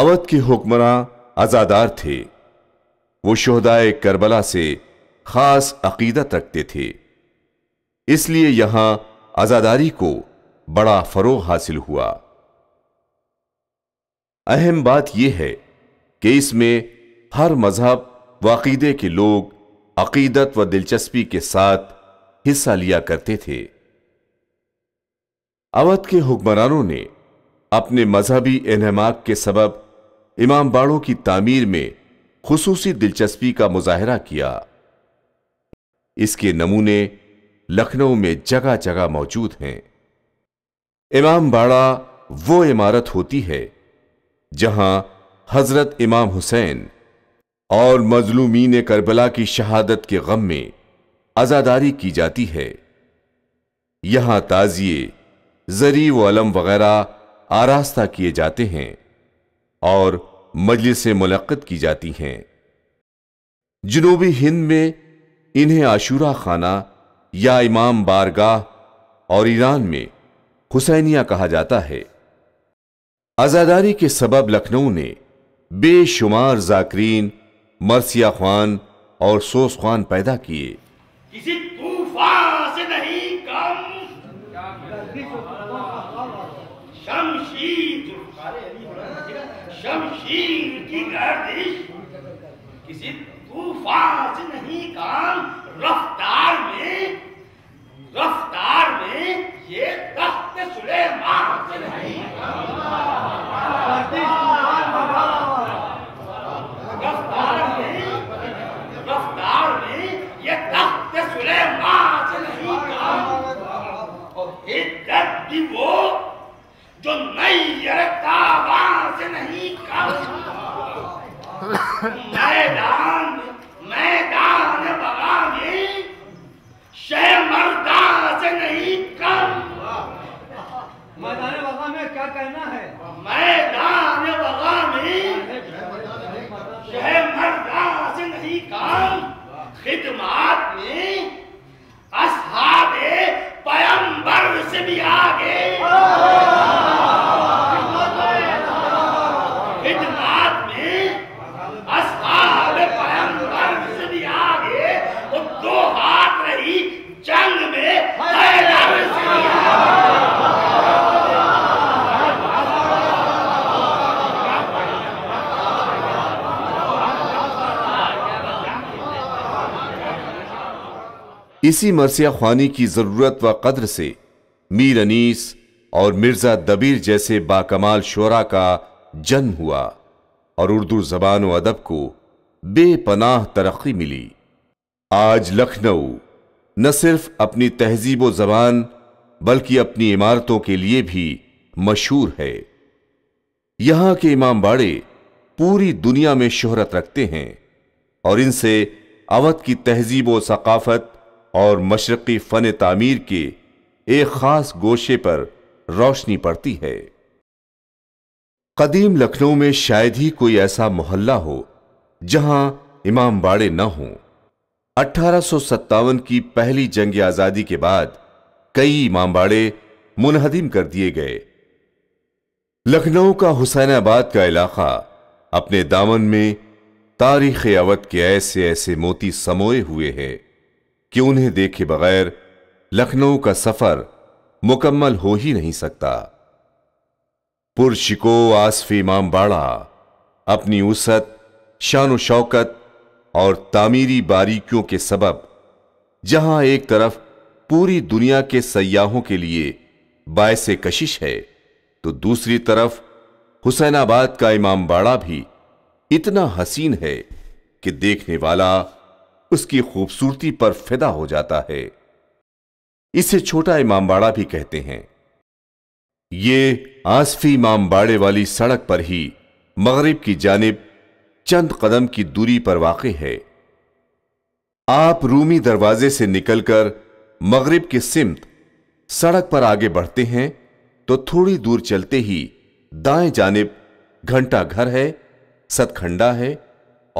اودھ کے حکمراں ازادار تھے وہ شہدائے کربلا سے خاص عقیدت رکھتے تھے اس لیے یہاں ازاداری کو بڑا فروغ حاصل ہوا اہم بات یہ ہے کہ اس میں ہر مذہب و عقیدے کے لوگ عقیدت و دلچسپی کے ساتھ حصہ لیا کرتے تھے اودھ کے حکمرانوں نے اپنے مذہبی انہماک کے سبب امام باڑوں کی تعمیر میں خصوصی دلچسپی کا مظاہرہ کیا اس کے نمونے لکھنؤ میں جگہ جگہ موجود ہیں امام باڑا وہ عمارت ہوتی ہے جہاں حضرت امام حسین اور مظلومین کربلا کی شہادت کے غم میں ازاداری کی جاتی ہے یہاں تازیے زری و علم وغیرہ آراستہ کیے جاتے ہیں اور مجلس ملقت کی جاتی ہیں جنوبی ہند میں انہیں آشورہ خانہ یا امام بارگاہ اور ایران میں حسینیہ کہا جاتا ہے آزاداری کے سبب لکھنؤ نے بے شمار زاکرین مرسیہ خوان اور سوس خوان پیدا کیے کسی سے نہیں کم شمشیر شمشیر کی گردش کسی طوفان سے نہیں کہا میدان میدان بغانی شہ مردان سے نہیں کم میدان بغانی میں کیا کہنا ہے میدان بغانی شہ مردان سے نہیں کم خدمات میں اصحاب پیمبر سے بھی آگے اسی مرسیہ خوانی کی ضرورت و قدر سے میر انیس اور مرزا دبیر جیسے باکمال کمال شعرا کا جنم ہوا اور اردو زبان و ادب کو بے پناہ ترقی ملی آج لکھنؤ نہ صرف اپنی تہذیب و زبان بلکہ اپنی عمارتوں کے لیے بھی مشہور ہے یہاں کے امام باڑے پوری دنیا میں شہرت رکھتے ہیں اور ان سے اودھ کی تہذیب و ثقافت اور مشرقی فن تعمیر کے ایک خاص گوشے پر روشنی پڑتی ہے قدیم لکھنؤ میں شاید ہی کوئی ایسا محلہ ہو جہاں امام باڑے نہ ہوں اٹھارہ سو ستاون کی پہلی جنگ آزادی کے بعد کئی امام باڑے منہدم کر دیے گئے لکھنؤ کا حسین آباد کا علاقہ اپنے دامن میں تاریخ اوت کے ایسے ایسے موتی سموئے ہوئے ہیں کہ انہیں دیکھے بغیر لکھنؤ کا سفر مکمل ہو ہی نہیں سکتا پرشکو آصف امام باڑا اپنی وسعت شان و شوکت اور تعمیری باریکیوں کے سبب جہاں ایک طرف پوری دنیا کے سیاحوں کے لیے باعث کشش ہے تو دوسری طرف حسین آباد کا امام باڑا بھی اتنا حسین ہے کہ دیکھنے والا اس کی خوبصورتی پر فدا ہو جاتا ہے اسے چھوٹا امام باڑا بھی کہتے ہیں یہ آسفی امام باڑے والی سڑک پر ہی مغرب کی جانب چند قدم کی دوری پر واقع ہے آپ رومی دروازے سے نکل کر مغرب کی سمت سڑک پر آگے بڑھتے ہیں تو تھوڑی دور چلتے ہی دائیں جانب گھنٹہ گھر ہے ستکھنڈا ہے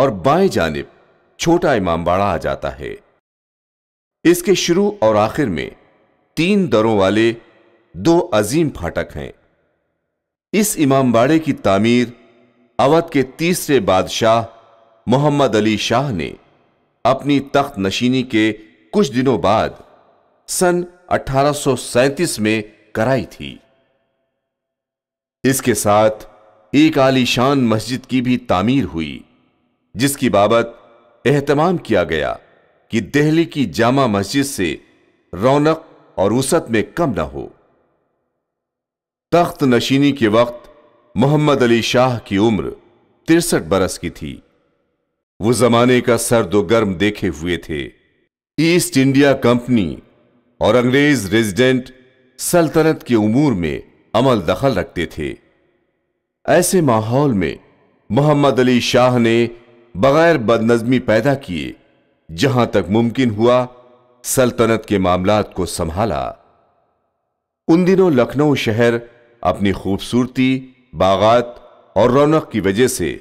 اور بائیں جانب چھوٹا امام باڑا آ جاتا ہے اس کے شروع اور آخر میں تین دروں والے دو عظیم پھاٹک ہیں اس امام باڑے کی تعمیر اوتھ کے تیسرے بادشاہ محمد علی شاہ نے اپنی تخت نشینی کے کچھ دنوں بعد سن اٹھارہ سو سینتیس میں کرائی تھی اس کے ساتھ ایک شان مسجد کی بھی تعمیر ہوئی جس کی بابت اہتمام کیا گیا کہ دہلی کی جامع مسجد سے رونق اور میں کم نہ ہو تخت نشینی کے وقت محمد علی شاہ کی عمر ترسٹھ برس کی تھی وہ زمانے کا سرد و گرم دیکھے ہوئے تھے ایسٹ انڈیا کمپنی اور انگریز ریزیڈنٹ سلطنت کے امور میں عمل دخل رکھتے تھے ایسے ماحول میں محمد علی شاہ نے بغیر بدنظمی پیدا کیے جہاں تک ممکن ہوا سلطنت کے معاملات کو سنبھالا ان دنوں لکھنؤ شہر اپنی خوبصورتی باغات اور رونق کی وجہ سے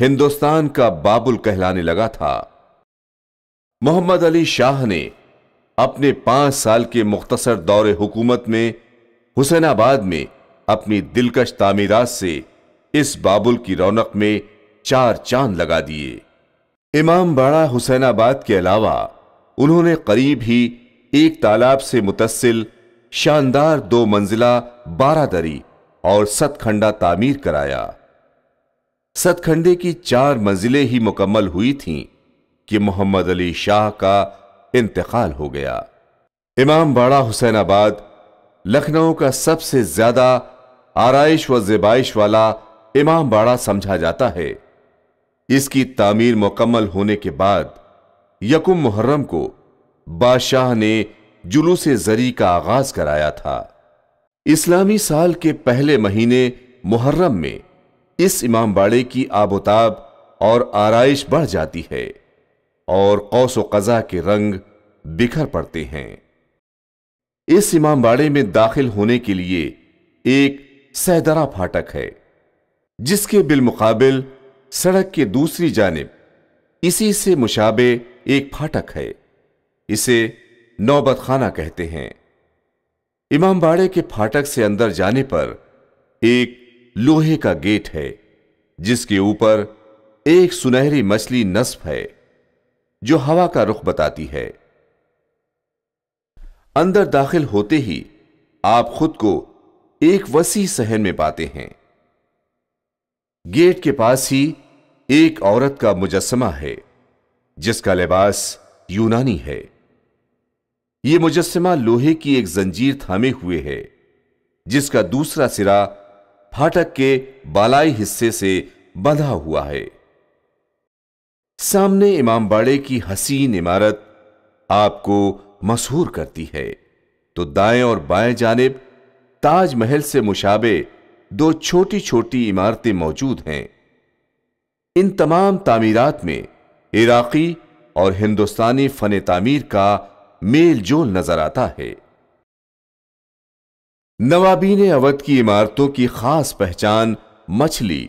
ہندوستان کا بابل کہلانے لگا تھا محمد علی شاہ نے اپنے پانچ سال کے مختصر دور حکومت میں حسین آباد میں اپنی دلکش تعمیرات سے اس بابل کی رونق میں چار چاند لگا دیے امام باڑہ حسین آباد کے علاوہ انہوں نے قریب ہی ایک تالاب سے متصل شاندار دو منزلہ بارہ دری اور ست کھنڈا تعمیر کرایا ست کھنڈے کی چار منزلیں ہی مکمل ہوئی تھیں کہ محمد علی شاہ کا انتقال ہو گیا امام باڑہ حسین آباد لکھنؤ کا سب سے زیادہ آرائش و زبائش والا امام باڑہ سمجھا جاتا ہے اس کی تعمیر مکمل ہونے کے بعد یکم محرم کو بادشاہ نے جلوس زری کا آغاز کرایا تھا اسلامی سال کے پہلے مہینے محرم میں اس امام باڑے کی آب و تاب اور آرائش بڑھ جاتی ہے اور قوس و قضا کے رنگ بکھر پڑتے ہیں اس امام باڑے میں داخل ہونے کے لیے ایک سیدرا پھاٹک ہے جس کے بالمقابل سڑک کے دوسری جانب اسی سے مشابے ایک پھاٹک ہے اسے نوبت خانہ کہتے ہیں امام باڑے کے پھاٹک سے اندر جانے پر ایک لوہے کا گیٹ ہے جس کے اوپر ایک سنہری مچھلی نصف ہے جو ہوا کا رخ بتاتی ہے اندر داخل ہوتے ہی آپ خود کو ایک وسیع سہن میں پاتے ہیں گیٹ کے پاس ہی ایک عورت کا مجسمہ ہے جس کا لباس یونانی ہے یہ مجسمہ لوہے کی ایک زنجیر تھامے ہوئے ہے جس کا دوسرا سرا پھاٹک کے بالائی حصے سے بندھا ہوا ہے سامنے امام باڑے کی حسین عمارت آپ کو مسہور کرتی ہے تو دائیں اور بائیں جانب تاج محل سے مشابے دو چھوٹی چھوٹی عمارتیں موجود ہیں ان تمام تعمیرات میں عراقی اور ہندوستانی فن تعمیر کا میل جول نظر آتا ہے نوابین اودھ کی عمارتوں کی خاص پہچان مچھلی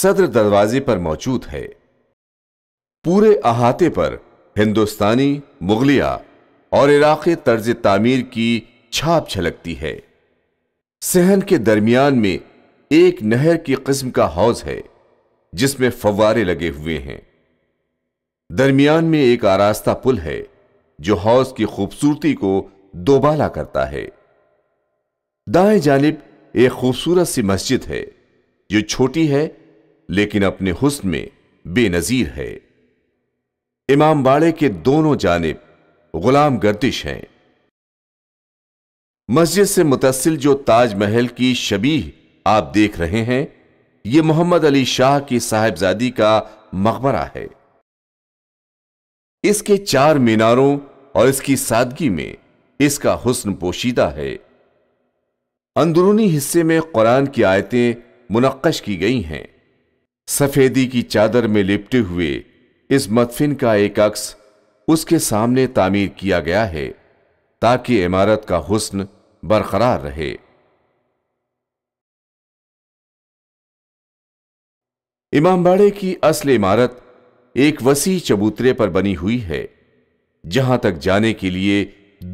صدر دروازے پر موجود ہے پورے احاطے پر ہندوستانی مغلیہ اور عراقی طرز تعمیر کی چھاپ چھلکتی ہے صحن کے درمیان میں ایک نہر کی قسم کا حوض ہے جس میں فوارے لگے ہوئے ہیں درمیان میں ایک آراستہ پل ہے جو حوض کی خوبصورتی کو دوبالا کرتا ہے دائیں جانب ایک خوبصورت سی مسجد ہے جو چھوٹی ہے لیکن اپنے حسن میں بے نظیر ہے امام باڑے کے دونوں جانب غلام گردش ہیں مسجد سے متصل جو تاج محل کی شبیح آپ دیکھ رہے ہیں یہ محمد علی شاہ کی صاحبزادی کا مقبرہ ہے اس کے چار میناروں اور اس کی سادگی میں اس کا حسن پوشیدہ ہے اندرونی حصے میں قرآن کی آیتیں منقش کی گئی ہیں سفیدی کی چادر میں لپٹے ہوئے اس مدفن کا ایک عکس اس کے سامنے تعمیر کیا گیا ہے تاکہ عمارت کا حسن برقرار رہے امام باڑے کی اصل عمارت ایک وسیع چبوترے پر بنی ہوئی ہے جہاں تک جانے کے لیے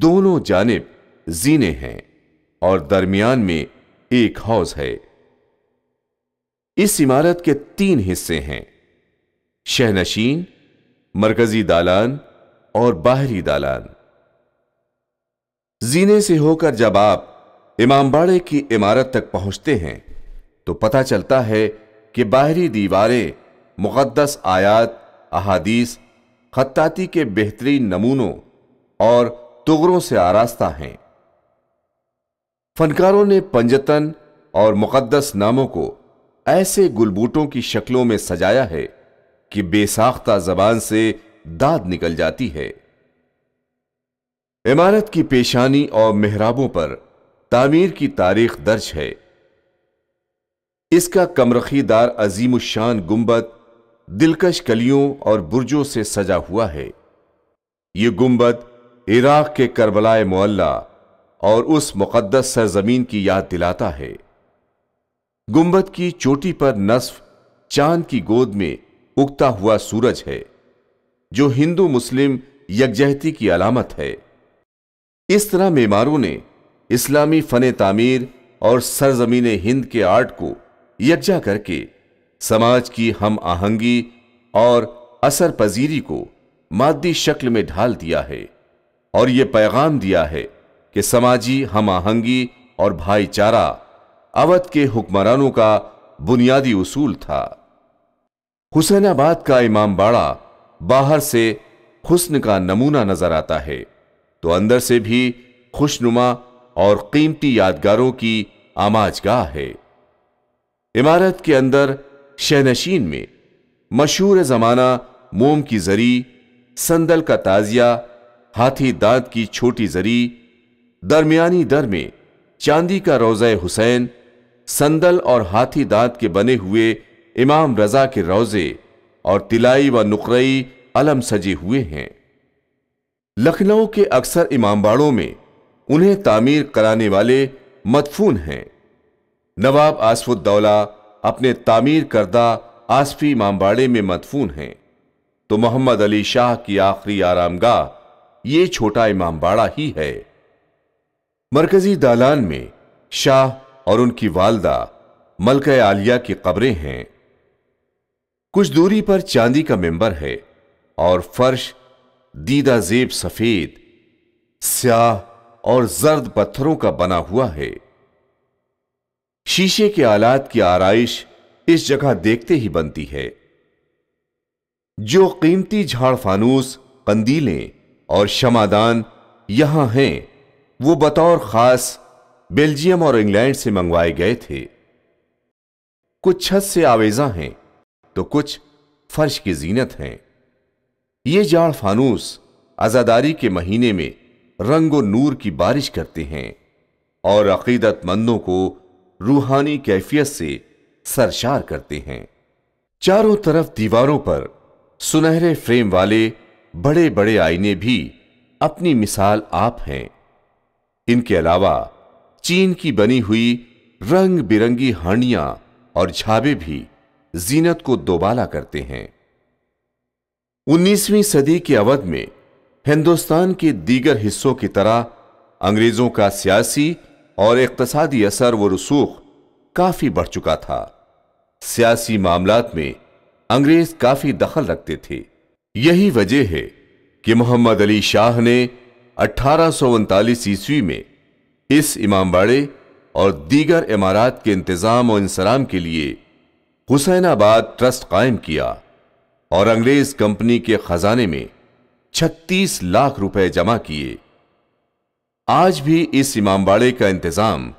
دونوں جانب زینے ہیں اور درمیان میں ایک حوض ہے اس عمارت کے تین حصے ہیں شہنشین مرکزی دالان اور باہری دالان زینے سے ہو کر جب آپ امام باڑے کی عمارت تک پہنچتے ہیں تو پتا چلتا ہے کہ باہری دیواریں مقدس آیات احادیث خطاطی کے بہترین نمونوں اور تغروں سے آراستہ ہیں فنکاروں نے پنجتن اور مقدس ناموں کو ایسے گلبوٹوں کی شکلوں میں سجایا ہے کہ بے ساختہ زبان سے داد نکل جاتی ہے عمارت کی پیشانی اور محرابوں پر تعمیر کی تاریخ درج ہے اس کا کمرخی دار عظیم الشان گمبت دلکش کلیوں اور برجوں سے سجا ہوا ہے یہ گنبد عراق کے کربلا معلہ اور اس مقدس سرزمین کی یاد دلاتا ہے گمبت کی چوٹی پر نصف چاند کی گود میں اگتا ہوا سورج ہے جو ہندو مسلم یکجہتی کی علامت ہے اس طرح میماروں نے اسلامی فن تعمیر اور سرزمین ہند کے آرٹ کو یکجا کر کے سماج کی ہم آہنگی اور اثر پذیری کو مادی شکل میں ڈھال دیا ہے اور یہ پیغام دیا ہے کہ سماجی ہم آہنگی اور بھائی چارہ اودھ کے حکمرانوں کا بنیادی اصول تھا حسین آباد کا امام باڑا باہر سے خسن کا نمونہ نظر آتا ہے تو اندر سے بھی خوشنما اور قیمتی یادگاروں کی آماج گاہ ہے عمارت کے اندر شہنشین میں مشہور زمانہ موم کی زری سندل کا تازیہ ہاتھی دانت کی چھوٹی زری درمیانی در میں چاندی کا روزہ حسین سندل اور ہاتھی دانت کے بنے ہوئے امام رضا کے روزے اور تلائی و نقرئی علم سجے ہوئے ہیں لکھنؤ کے اکثر امام باڑوں میں انہیں تعمیر کرانے والے مدفون ہیں نواب آصف الدولہ اپنے تعمیر کردہ آصفی مامباڑے میں مدفون ہیں تو محمد علی شاہ کی آخری آرام گاہ یہ چھوٹا امام باڑہ ہی ہے مرکزی دالان میں شاہ اور ان کی والدہ ملکہ آلیہ کی قبریں ہیں کچھ دوری پر چاندی کا ممبر ہے اور فرش دیدہ زیب سفید سیاہ اور زرد پتھروں کا بنا ہوا ہے شیشے کے آلات کی آرائش اس جگہ دیکھتے ہی بنتی ہے جو قیمتی جھاڑ فانوس قندیلیں اور شمادان یہاں ہیں وہ بطور خاص بیلجیم اور انگلینڈ سے منگوائے گئے تھے کچھ چھت سے آویزاں ہیں تو کچھ فرش کی زینت ہیں یہ جھاڑ فانوس آزاداری کے مہینے میں رنگ و نور کی بارش کرتے ہیں اور عقیدت مندوں کو روحانی کیفیت سے سرشار کرتے ہیں چاروں طرف دیواروں پر سنہرے فریم والے بڑے بڑے آئینے بھی اپنی مثال آپ ہیں ان کے علاوہ چین کی بنی ہوئی رنگ برنگی ہنڈیاں اور جھابے بھی زینت کو دوبالا کرتے ہیں انیسویں صدی کے عوض میں ہندوستان کے دیگر حصوں کی طرح انگریزوں کا سیاسی اور اقتصادی اثر و رسوخ کافی بڑھ چکا تھا سیاسی معاملات میں انگریز کافی دخل رکھتے تھے یہی وجہ ہے کہ محمد علی شاہ نے اٹھارہ سو انتالیس عیسوی میں اس امام باڑے اور دیگر امارات کے انتظام و انسلام کے لیے حسین آباد ٹرسٹ قائم کیا اور انگریز کمپنی کے خزانے میں چھتیس لاکھ روپے جمع کیے آج بھی اس امام باڑے کا انتظام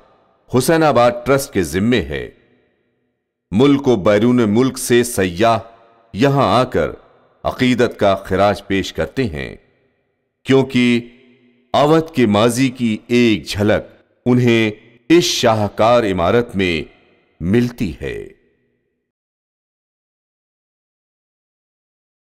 حسین آباد ٹرسٹ کے ذمے ہے ملک و بیرون ملک سے سیاح یہاں آ کر عقیدت کا خراج پیش کرتے ہیں کیونکہ اودھ کے ماضی کی ایک جھلک انہیں اس شاہکار عمارت میں ملتی ہے